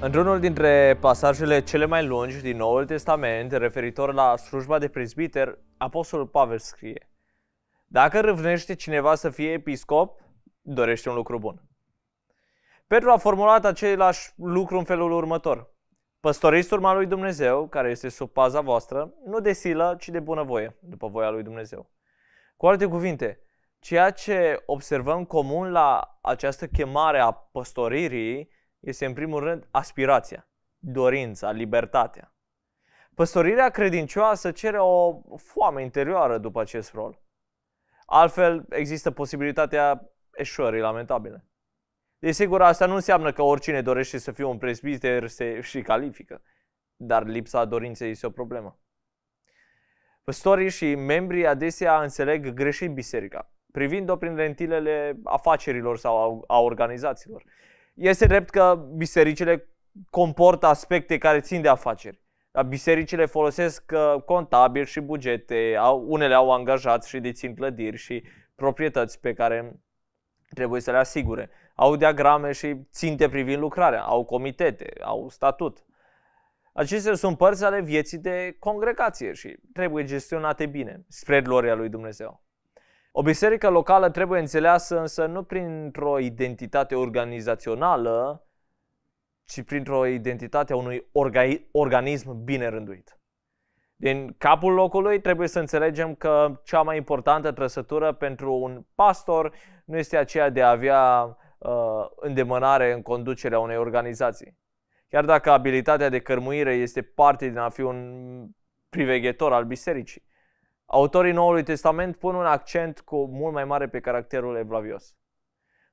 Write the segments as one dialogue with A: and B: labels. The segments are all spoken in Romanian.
A: Într-unul dintre pasajele cele mai lungi din Noul Testament, referitor la slujba de prezbiter, Apostolul Pavel scrie Dacă râvnește cineva să fie episcop, dorește un lucru bun. Petru a formulat același lucru în felul următor. Păstoriți urma lui Dumnezeu, care este sub paza voastră, nu de silă, ci de bunăvoie, după voia lui Dumnezeu. Cu alte cuvinte, ceea ce observăm comun la această chemare a păstoririi este în primul rând aspirația, dorința, libertatea. Păstorirea credincioasă cere o foame interioară după acest rol. Altfel, există posibilitatea eșuării lamentabile. Desigur, asta nu înseamnă că oricine dorește să fie un presbiter se și califică, dar lipsa dorinței este o problemă. Păstorii și membrii adesea înțeleg greșit biserica, privind-o prin lentilele afacerilor sau a organizațiilor, este drept că bisericile comportă aspecte care țin de afaceri. bisericile folosesc uh, contabili și bugete, au, unele au angajați și dețin clădiri și proprietăți pe care trebuie să le asigure. Au diagrame și ținte privind lucrarea, au comitete, au statut. Acestea sunt părți ale vieții de congregație și trebuie gestionate bine, spre gloria lui Dumnezeu. O biserică locală trebuie înțeleasă însă nu printr-o identitate organizațională, ci printr-o identitate a unui orga- organism bine rânduit. Din capul locului trebuie să înțelegem că cea mai importantă trăsătură pentru un pastor nu este aceea de a avea uh, îndemânare în conducerea unei organizații. Chiar dacă abilitatea de cărmuire este parte din a fi un priveghetor al bisericii, Autorii Noului Testament pun un accent cu mult mai mare pe caracterul evlavios.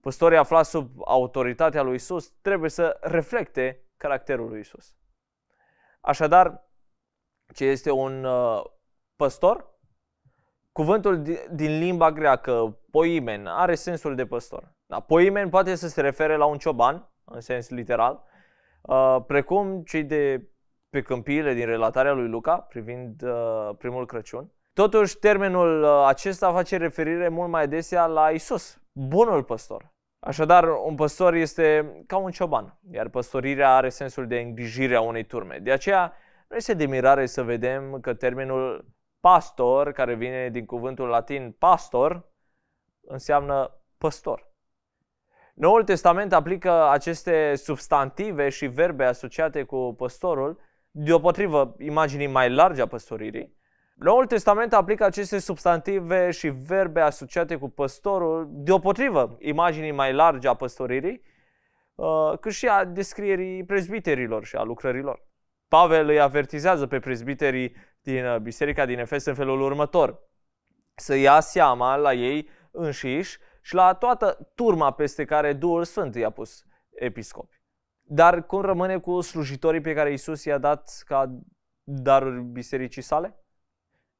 A: Păstorii aflați sub autoritatea lui Isus trebuie să reflecte caracterul lui Isus. Așadar, ce este un uh, păstor? Cuvântul din limba greacă, poimen, are sensul de păstor. Da, poimen poate să se refere la un cioban, în sens literal, uh, precum cei de pe câmpiile din relatarea lui Luca privind uh, primul Crăciun, Totuși, termenul uh, acesta face referire mult mai adesea la Isus, bunul păstor. Așadar, un păstor este ca un cioban, iar păstorirea are sensul de îngrijire a unei turme. De aceea, nu este de mirare să vedem că termenul pastor, care vine din cuvântul latin pastor, înseamnă păstor. Noul Testament aplică aceste substantive și verbe asociate cu păstorul, deopotrivă imaginii mai largi a păstoririi, Noul Testament aplică aceste substantive și verbe asociate cu păstorul, deopotrivă imaginii mai largi a păstoririi, uh, cât și a descrierii prezbiterilor și a lucrărilor. Pavel îi avertizează pe prezbiterii din uh, biserica din Efes în felul următor. Să ia seama la ei înșiși și la toată turma peste care Duhul Sfânt i-a pus episcopi. Dar cum rămâne cu slujitorii pe care Isus i-a dat ca daruri bisericii sale?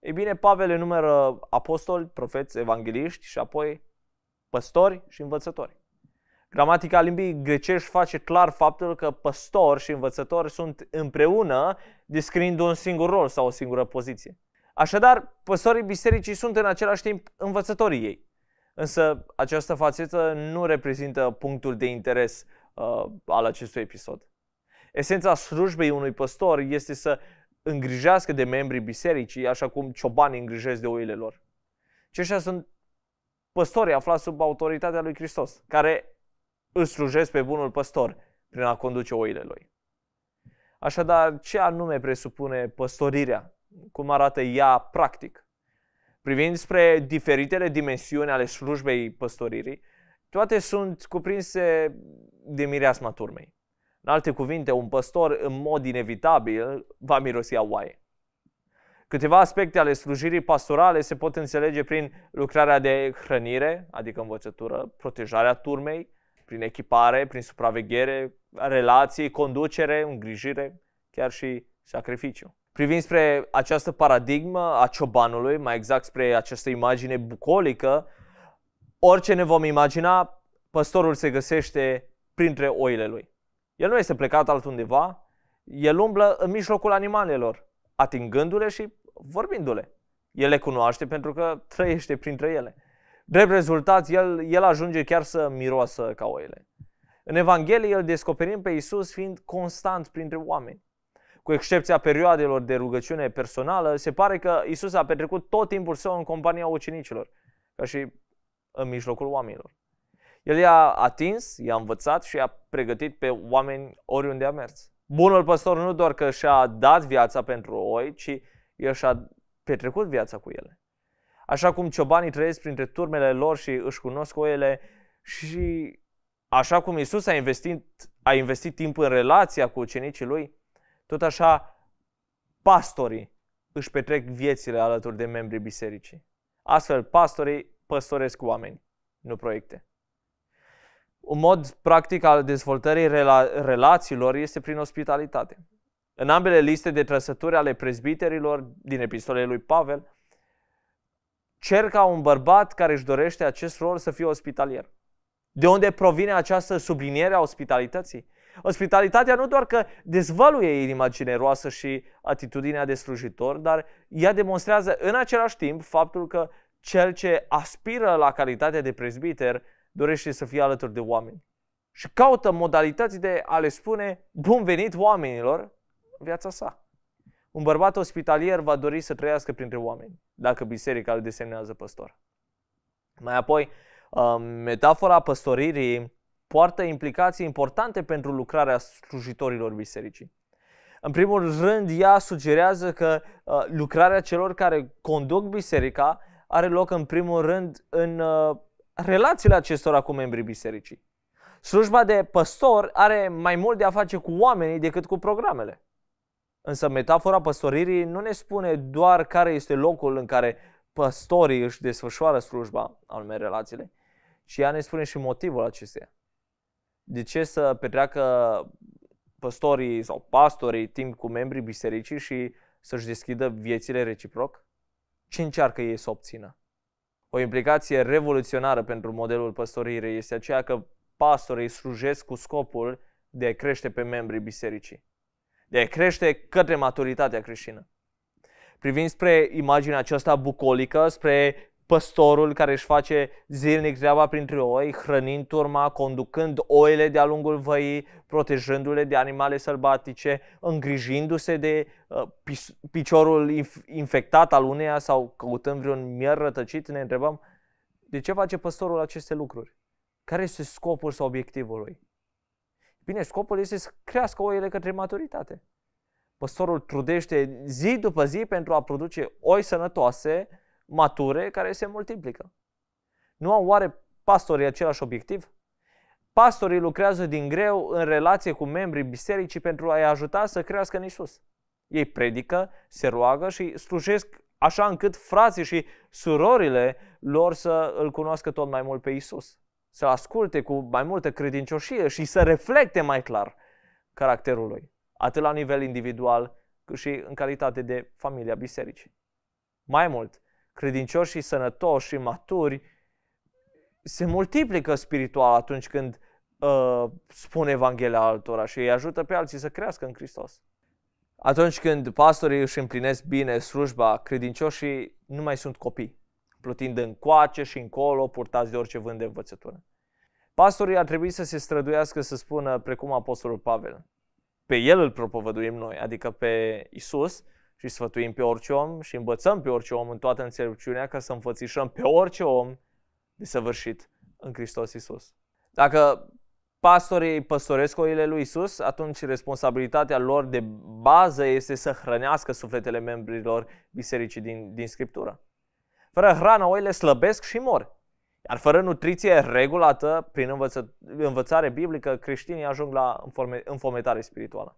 A: Ei bine, Pavel enumeră apostoli, profeți, evangeliști și apoi păstori și învățători. Gramatica limbii grecești face clar faptul că păstori și învățători sunt împreună, descriind un singur rol sau o singură poziție. Așadar, păstorii bisericii sunt în același timp învățătorii ei. Însă această fațetă nu reprezintă punctul de interes uh, al acestui episod. Esența slujbei unui păstor este să îngrijească de membrii bisericii, așa cum ciobanii îngrijesc de oile lor. Ceștia sunt păstori aflați sub autoritatea lui Hristos, care îl slujesc pe bunul păstor prin a conduce oile lui. Așadar, ce anume presupune păstorirea? Cum arată ea practic? Privind spre diferitele dimensiuni ale slujbei păstoririi, toate sunt cuprinse de mireasma turmei. În alte cuvinte, un păstor în mod inevitabil va mirosi a oaie. Câteva aspecte ale slujirii pastorale se pot înțelege prin lucrarea de hrănire, adică învățătură, protejarea turmei, prin echipare, prin supraveghere, relații, conducere, îngrijire, chiar și sacrificiu. Privind spre această paradigmă a ciobanului, mai exact spre această imagine bucolică, orice ne vom imagina, păstorul se găsește printre oile lui. El nu este plecat altundeva, el umblă în mijlocul animalelor, atingându-le și vorbindu-le. El le cunoaște pentru că trăiește printre ele. Drept rezultat, el, el ajunge chiar să miroasă ca oile. În Evanghelie îl descoperim pe Isus fiind constant printre oameni. Cu excepția perioadelor de rugăciune personală, se pare că Isus a petrecut tot timpul său în compania ucenicilor, ca și în mijlocul oamenilor. El i-a atins, i-a învățat și i-a pregătit pe oameni oriunde a mers. Bunul păstor nu doar că și-a dat viața pentru oi, ci el și-a petrecut viața cu ele. Așa cum ciobanii trăiesc printre turmele lor și își cunosc oile și așa cum Isus a investit, a investit timp în relația cu ucenicii lui, tot așa pastorii își petrec viețile alături de membrii bisericii. Astfel, pastorii păstoresc oameni, nu proiecte un mod practic al dezvoltării rela- relațiilor este prin ospitalitate. În ambele liste de trăsături ale prezbiterilor din epistolele lui Pavel, cer ca un bărbat care își dorește acest rol să fie ospitalier. De unde provine această subliniere a ospitalității? Ospitalitatea nu doar că dezvăluie inima generoasă și atitudinea de slujitor, dar ea demonstrează în același timp faptul că cel ce aspiră la calitatea de prezbiter dorește să fie alături de oameni. Și caută modalități de a le spune bun venit oamenilor în viața sa. Un bărbat ospitalier va dori să trăiască printre oameni, dacă biserica îl desemnează păstor. Mai apoi, um, metafora păstoririi poartă implicații importante pentru lucrarea slujitorilor bisericii. În primul rând, ea sugerează că uh, lucrarea celor care conduc biserica are loc în primul rând în uh, relațiile acestora cu membrii bisericii. Slujba de păstor are mai mult de a face cu oamenii decât cu programele. Însă metafora păstoririi nu ne spune doar care este locul în care păstorii își desfășoară slujba, anume relațiile, ci ea ne spune și motivul acesteia. De ce să petreacă păstorii sau pastorii timp cu membrii bisericii și să-și deschidă viețile reciproc? Ce încearcă ei să obțină? o implicație revoluționară pentru modelul păstoririi este aceea că pastorii slujesc cu scopul de a crește pe membrii bisericii, de a crește către maturitatea creștină. Privind spre imaginea aceasta bucolică, spre păstorul care își face zilnic treaba printre oi, hrănind turma, conducând oile de-a lungul văii, protejându-le de animale sălbatice, îngrijindu-se de uh, piciorul inf- infectat al uneia sau căutând vreun mier rătăcit, ne întrebăm de ce face păstorul aceste lucruri? Care este scopul sau obiectivul lui? Bine, scopul este să crească oile către maturitate. Păstorul trudește zi după zi pentru a produce oi sănătoase, mature care se multiplică. Nu au oare pastorii același obiectiv? Pastorii lucrează din greu în relație cu membrii bisericii pentru a-i ajuta să crească în Isus. Ei predică, se roagă și slujesc așa încât frații și surorile lor să îl cunoască tot mai mult pe Isus, să asculte cu mai multă credincioșie și să reflecte mai clar caracterul lui, atât la nivel individual cât și în calitate de familia bisericii. Mai mult, credincioși și sănătoși și maturi se multiplică spiritual atunci când uh, spun Evanghelia altora și îi ajută pe alții să crească în Hristos. Atunci când pastorii își împlinesc bine slujba, credincioșii nu mai sunt copii, plutind încoace și încolo, purtați de orice vânt de învățătură. Pastorii ar trebui să se străduiască să spună precum Apostolul Pavel. Pe el îl propovăduim noi, adică pe Isus, și sfătuim pe orice om și învățăm pe orice om în toată înțelepciunea ca să înfățișăm pe orice om de săvârșit în Hristos Isus. Dacă pastorii păstoresc oile lui Isus, atunci responsabilitatea lor de bază este să hrănească sufletele membrilor bisericii din, din Scriptură. Fără hrană, oile slăbesc și mor. Iar fără nutriție regulată, prin învăță, învățare biblică, creștinii ajung la înfometare spirituală.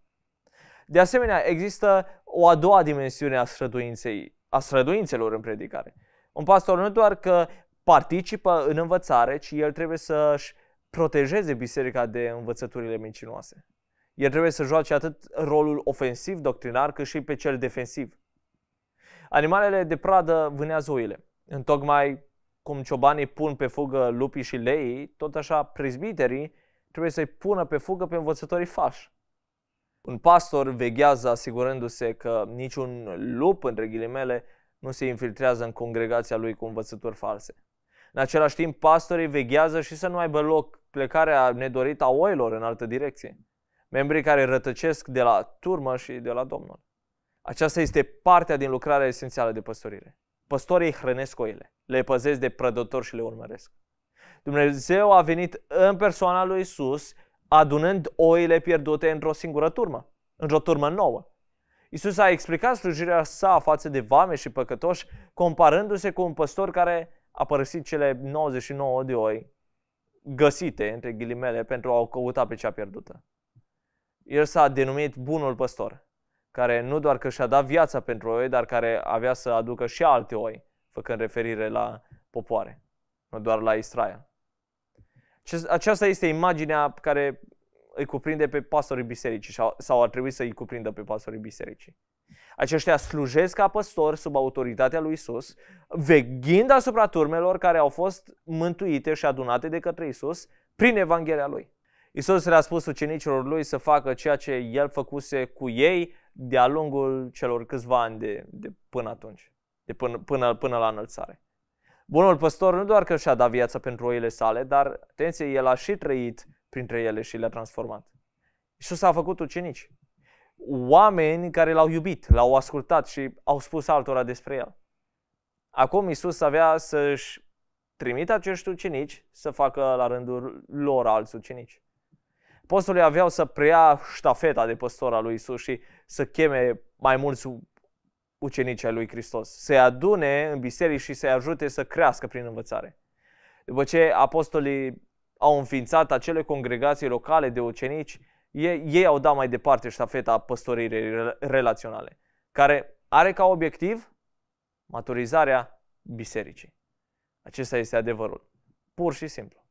A: De asemenea, există o a doua dimensiune a străduinței, a străduințelor în predicare. Un pastor nu doar că participă în învățare, ci el trebuie să-și protejeze biserica de învățăturile mincinoase. El trebuie să joace atât rolul ofensiv doctrinar, cât și pe cel defensiv. Animalele de pradă vânează oile. Întocmai cum ciobanii pun pe fugă lupii și leii, tot așa prezbiterii trebuie să-i pună pe fugă pe învățătorii fași. Un pastor veghează asigurându-se că niciun lup, între ghilimele, nu se infiltrează în congregația lui cu învățături false. În același timp, pastorii veghează și să nu aibă loc plecarea nedorită a oilor în altă direcție. Membrii care rătăcesc de la turmă și de la Domnul. Aceasta este partea din lucrarea esențială de păstorire. Păstorii hrănesc oile, le păzesc de prădători și le urmăresc. Dumnezeu a venit în persoana lui Isus adunând oile pierdute într-o singură turmă, într-o turmă nouă. Isus a explicat slujirea sa față de vame și păcătoși, comparându-se cu un păstor care a părăsit cele 99 de oi găsite, între ghilimele, pentru a o căuta pe cea pierdută. El s-a denumit bunul păstor, care nu doar că și-a dat viața pentru oi, dar care avea să aducă și alte oi, făcând referire la popoare, nu doar la Israel. Aceasta este imaginea care îi cuprinde pe pastorii bisericii sau ar trebui să îi cuprindă pe pastorii bisericii. Aceștia slujesc ca păstori sub autoritatea lui Isus, veghind asupra turmelor care au fost mântuite și adunate de către Isus prin Evanghelia lui. Isus le-a spus ucenicilor lui să facă ceea ce el făcuse cu ei de-a lungul celor câțiva ani de, de până atunci, de până, până, până la înălțare. Bunul păstor nu doar că și-a dat viața pentru oile sale, dar, atenție, el a și trăit printre ele și le-a transformat. Iisus a făcut ucenici. Oameni care l-au iubit, l-au ascultat și au spus altora despre el. Acum Iisus avea să-și trimită acești ucenici să facă la rândul lor alți ucenici. Apostolii aveau să preia ștafeta de păstor al lui Isus și să cheme mai mulți ucenicii lui Hristos, să-i adune în biserici și să-i ajute să crească prin învățare. După ce apostolii au înființat acele congregații locale de ucenici, ei, ei au dat mai departe ștafeta păstoririi relaționale, care are ca obiectiv maturizarea bisericii. Acesta este adevărul. Pur și simplu.